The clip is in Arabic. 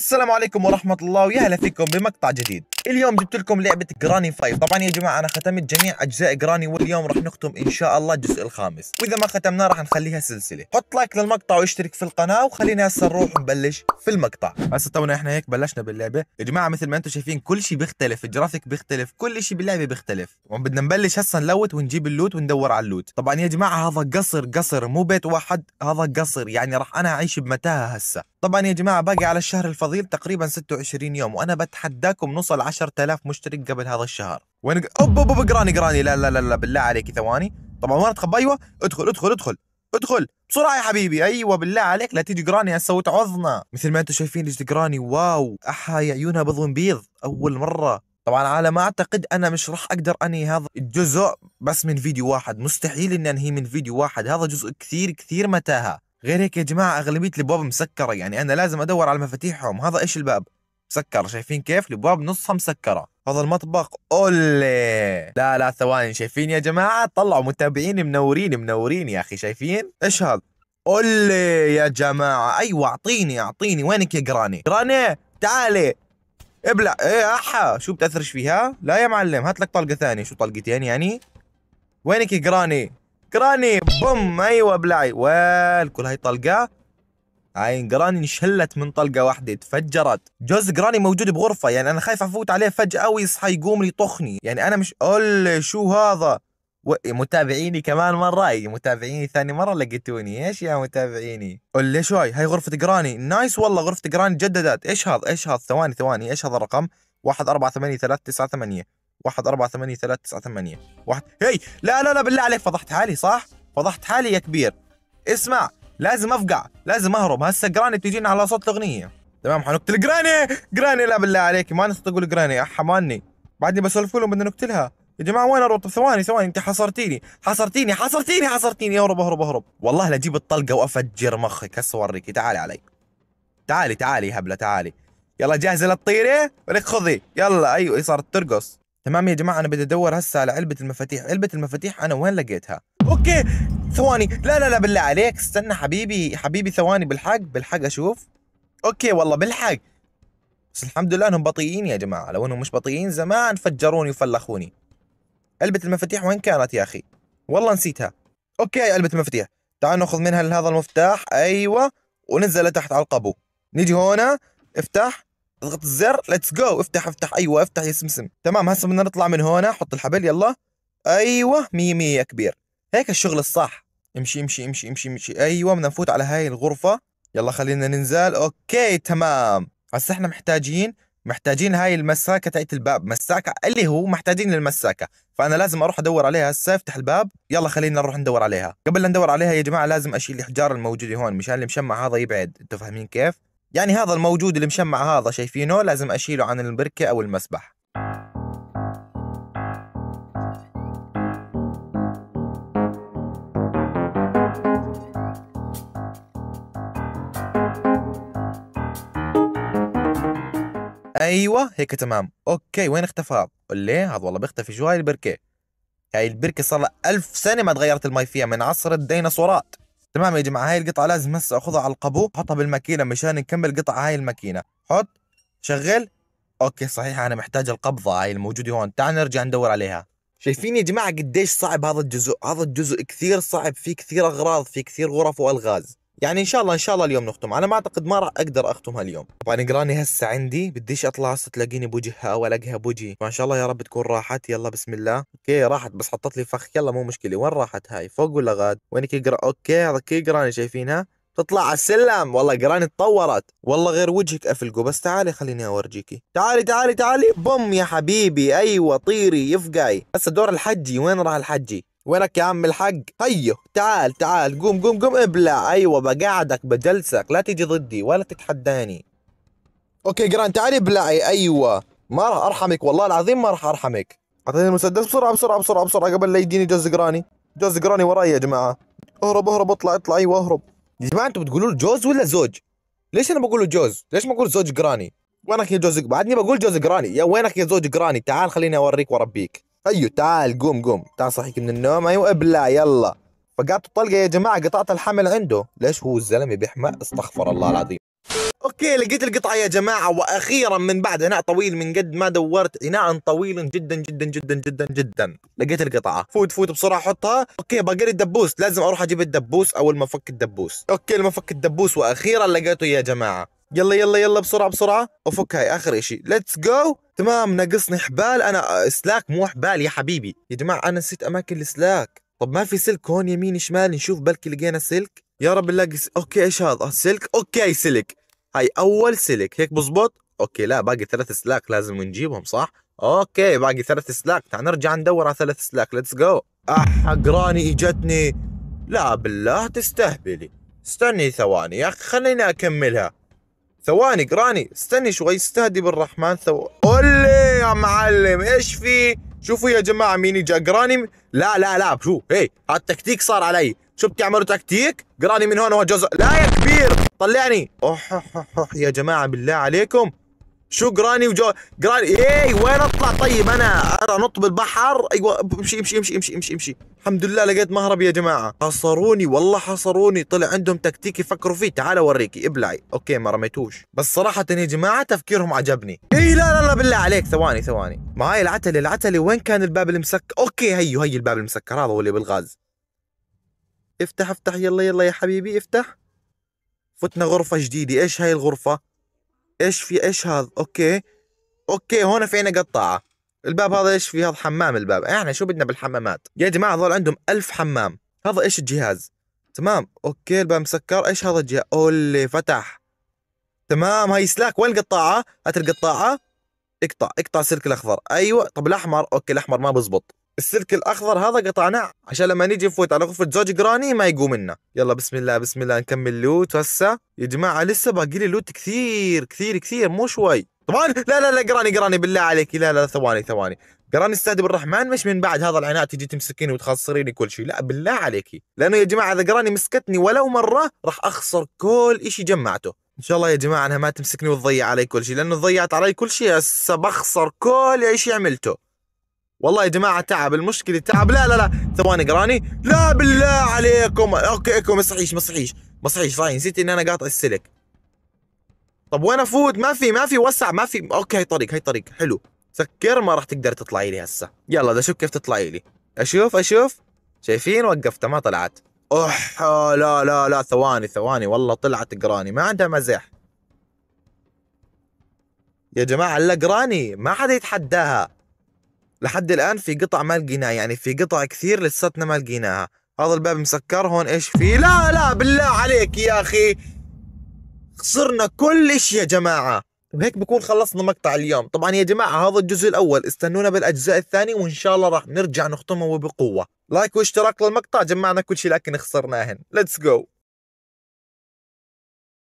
السلام عليكم ورحمة الله ويا هلا فيكم بمقطع جديد اليوم جبت لكم لعبة جراني 5 طبعا يا جماعة أنا ختمت جميع أجزاء جراني واليوم راح نختم إن شاء الله الجزء الخامس وإذا ما ختمناه راح نخليها سلسلة حط لايك للمقطع واشترك في القناة وخلينا هسه نروح نبلش في المقطع هسه تونا إحنا هيك بلشنا باللعبة يا جماعة مثل ما أنتم شايفين كل شيء بيختلف الجرافيك بيختلف كل شيء باللعبة بيختلف بدنا نبلش هسه نلوت ونجيب اللوت وندور على اللوت طبعا يا جماعة هذا قصر قصر مو بيت واحد هذا قصر يعني رح أنا أعيش بمتاهة هسه طبعا يا جماعه باقي على الشهر الفضيل تقريبا 26 يوم وانا بتحداكم نوصل 10000 مشترك قبل هذا الشهر وين اوب اوب اقراني اقراني لا لا لا لا بالله عليك ثواني طبعا وين تخبى ايوه ادخل ادخل ادخل ادخل بسرعه يا حبيبي ايوه بالله عليك لا تيجي قراني هسه وتعظنا مثل ما انتم شايفين ليش قراني واو احا عيونها بيض بيض اول مره طبعا على ما اعتقد انا مش راح اقدر انهي هذا الجزء بس من فيديو واحد مستحيل اني انهي من فيديو واحد هذا جزء كثير كثير متاهه غير هيك يا جماعه اغلبيه الابواب مسكره يعني انا لازم ادور على مفاتيحهم هذا ايش الباب مسكر شايفين كيف الابواب نصها مسكره هذا المطبخ اولي لا لا ثواني شايفين يا جماعه طلعوا متابعين منورين منورين يا اخي شايفين ايش هذا اولي يا جماعه ايوه اعطيني اعطيني وينك يا جراني جراني تعالي ابلع ايه احا شو بتاثرش فيها لا يا معلم هات لك طلقه ثانيه شو طلقتين يعني وينك يا جراني جراني بوم ايوه بلعي ويل كل هاي طلقه هاي جراني انشلت من طلقه واحده تفجرت جوز جراني موجود بغرفه يعني انا خايف افوت عليه فجاه ويصحى يقوم يطخني يعني انا مش قول شو هذا متابعيني كمان مرة أي متابعيني ثاني مرة لقيتوني إيش يا متابعيني قول لي شوي هاي غرفة جراني نايس والله غرفة جراني جددت إيش هذا إيش هذا ثواني ثواني إيش هذا الرقم 148398 148398 واحد هي لا لا لا بالله عليك فضحت حالي صح فضحت حالي يا كبير اسمع لازم افقع لازم اهرب هسه جراني بتجينا على صوت الاغنيه تمام حنقتل جراني جراني لا بالله عليك ما نستطيع اقول جراني حماني بعدني بسولف لهم بدنا نقتلها يا جماعه وين اروح طب ثواني ثواني انت حصرتيني حصرتيني حصرتيني حصرتيني اهرب اهرب اهرب والله لا اجيب الطلقه وافجر مخك هسه اوريكي تعالي علي تعالي تعالي هبله تعالي يلا جاهزه للطيره ولك خذي يلا ايوه صارت ترقص تمام يا جماعه انا بدي ادور هسه على علبه المفاتيح علبه المفاتيح انا وين لقيتها اوكي ثواني لا لا لا بالله عليك استنى حبيبي حبيبي ثواني بالحق بالحق اشوف اوكي والله بالحق بس الحمد لله انهم بطيئين يا جماعه لو انهم مش بطيئين زمان فجروني وفلخوني علبه المفاتيح وين كانت يا اخي والله نسيتها اوكي علبه المفاتيح تعال ناخذ منها هذا المفتاح ايوه وننزل لتحت على القبو نيجي هنا افتح اضغط الزر ليتس جو افتح افتح ايوه افتح يا سمسم تمام هسه بدنا نطلع من هون حط الحبل يلا ايوه مية مية يا كبير هيك الشغل الصح امشي امشي امشي امشي امشي ايوه بدنا نفوت على هاي الغرفه يلا خلينا ننزل اوكي تمام هسه احنا محتاجين محتاجين هاي المساكه تاعت الباب مساكه اللي هو محتاجين للمساكه فانا لازم اروح ادور عليها هسه افتح الباب يلا خلينا نروح ندور عليها قبل لا ندور عليها يا جماعه لازم اشيل الحجار الموجوده هون مشان المشمع هذا يبعد انتوا فاهمين كيف يعني هذا الموجود اللي مشمع هذا شايفينه لازم أشيله عن البركة أو المسبح ايوه هيك تمام اوكي وين اختفى ليه هذا والله بيختفي شو هاي البركه هاي البركه صار لها ألف سنه ما تغيرت المي فيها من عصر الديناصورات تمام يا جماعه هاي القطعه لازم هسه اخذها على القبو احطها بالماكينه مشان نكمل قطع هاي الماكينه حط شغل اوكي صحيح انا محتاج القبضه هاي الموجوده هون تعال نرجع ندور عليها شايفين يا جماعه قديش صعب هذا الجزء هذا الجزء كثير صعب فيه كثير اغراض فيه كثير غرف والغاز يعني ان شاء الله ان شاء الله اليوم نختم انا ما اعتقد ما راح اقدر اختمها اليوم طبعا قراني هسه عندي بديش اطلع هسه تلاقيني بوجهها او الاقيها بوجهي ما شاء الله يا رب تكون راحت يلا بسم الله اوكي راحت بس حطت لي فخ يلا مو مشكله وين راحت هاي فوق ولا غاد وينك يقرا اوكي اوكي قراني شايفينها تطلع على السلم والله قراني اتطورت والله غير وجهك افلقه بس تعالي خليني اورجيكي تعالي تعالي تعالي بوم يا حبيبي ايوه طيري يفقاي هسه دور الحجي وين راح الحجي وينك يا عم الحق؟ هيو تعال تعال قوم قوم قوم ابلع ايوه بقعدك بجلسك لا تيجي ضدي ولا تتحداني اوكي جران تعال ابلعي ايوه ما راح ارحمك والله العظيم ما راح ارحمك اعطيني المسدس بسرعه بسرعه بسرعه بسرعه قبل لا يديني جز جراني جوز جراني وراي يا جماعه اهرب اهرب اطلع اطلع ايوه اهرب يا جماعه انتم بتقولوا جوز ولا زوج ليش انا بقول جوز ليش ما اقول زوج جراني وينك يا جوز بعدني بقول جوز جراني يا وينك يا زوج جراني تعال خليني اوريك واربيك هيو أيوة، تعال قوم قوم تعال صحيك من النوم أيوة ابلع يلا فقعدت طلقة يا جماعة قطعت الحمل عنده ليش هو الزلمة بيحمى استغفر الله العظيم اوكي لقيت القطعه يا جماعه واخيرا من بعد اناء طويل من قد ما دورت اناء طويل جدا جدا جدا جدا جدا لقيت القطعه فوت فوت بسرعه حطها اوكي باقي لي الدبوس لازم اروح اجيب الدبوس اول ما فك الدبوس اوكي المفك الدبوس واخيرا لقيته يا جماعه يلا يلا يلا بسرعه بسرعه افك هاي اخر اشي ليتس جو تمام ناقصني حبال انا آه، سلاك مو حبال يا حبيبي يا جماعه انا نسيت اماكن السلاك طب ما في سلك هون يمين شمال نشوف بلكي لقينا سلك يا رب نلاقي س... اوكي ايش هذا سلك اوكي سلك هاي اول سلك هيك بزبط اوكي لا باقي ثلاث سلاك لازم نجيبهم صح اوكي باقي ثلاث سلاك تعال نرجع ندور على ثلاث سلاك ليتس جو اح قراني اجتني لا بالله تستهبلي استني ثواني يا اخي خليني اكملها ثواني قراني استني شوي استهدي بالرحمن ثو قولي يا معلم ايش في شوفوا يا جماعه مين يجي قراني لا لا لا شو هي التكتيك صار علي شو بتعملوا تكتيك قراني من هون هو جزء لا يا كبير طلعني اوح أوح أوح يا جماعه بالله عليكم شو قراني وجو قراني ايه وين اطلع طيب انا انط بالبحر ايوه امشي امشي امشي امشي امشي, امشي. الحمد لله لقيت مهرب يا جماعه حصروني والله حصروني طلع عندهم تكتيك يفكروا فيه تعال اوريكي ابلعي اوكي ما رميتوش بس صراحه يا جماعه تفكيرهم عجبني اي لا لا لا بالله عليك ثواني ثواني معاي العتله العتله وين كان الباب المسكر اوكي هيو هي الباب المسكر هذا هو اللي بالغاز افتح افتح يلا يلا يا حبيبي افتح فتنا غرفه جديده ايش هاي الغرفه ايش في ايش هذا اوكي اوكي هون في عنا قطاعه الباب هذا ايش فيه هذا حمام الباب احنا يعني شو بدنا بالحمامات يا جماعه هذول عندهم ألف حمام هذا ايش الجهاز تمام اوكي الباب مسكر ايش هذا الجهاز اولي فتح تمام هاي سلاك وين القطاعه هات القطاعه اقطع اقطع السلك الاخضر ايوه طب الاحمر اوكي الاحمر ما بزبط السلك الاخضر هذا قطعناه عشان لما نيجي نفوت على غرفه زوج جراني ما يقوم لنا يلا بسم الله بسم الله نكمل لوت هسه يا جماعه لسه باقي لي لوت كثير كثير كثير مو شوي طبعا لا لا لا قراني قراني بالله عليك لا لا ثواني ثواني قراني استهدف الرحمن مش من بعد هذا العناء تجي تمسكيني وتخسريني كل شيء لا بالله عليك لانه يا جماعه اذا قراني مسكتني ولو مره راح اخسر كل شيء جمعته ان شاء الله يا جماعه انها ما تمسكني وتضيع علي كل شيء لانه ضيعت علي كل شيء هسه بخسر كل شيء عملته والله يا جماعه تعب المشكله تعب لا لا لا ثواني قراني لا بالله عليكم اوكي اوكي مسحيش مسحيش مسحيش صحيح نسيت ان انا قاطع السلك طب وين افوت ما في ما في وسع ما في اوكي هي طريق هي طريق حلو سكر ما راح تقدر تطلعي لي هسه يلا بدي اشوف كيف تطلعي لي اشوف اشوف شايفين وقفتها ما طلعت اح لا لا لا ثواني ثواني والله طلعت قراني ما عندها مزح يا جماعة الا قراني ما حدا يتحداها لحد الآن في قطع ما لقيناها يعني في قطع كثير لساتنا ما لقيناها هذا الباب مسكر هون ايش في لا لا بالله عليك يا أخي خسرنا كل شيء يا جماعة وهيك طيب بكون خلصنا مقطع اليوم طبعا يا جماعة هذا الجزء الأول استنونا بالأجزاء الثانية وإن شاء الله راح نرجع نختمه وبقوة لايك واشتراك للمقطع جمعنا كل شيء لكن خسرناهن Let's go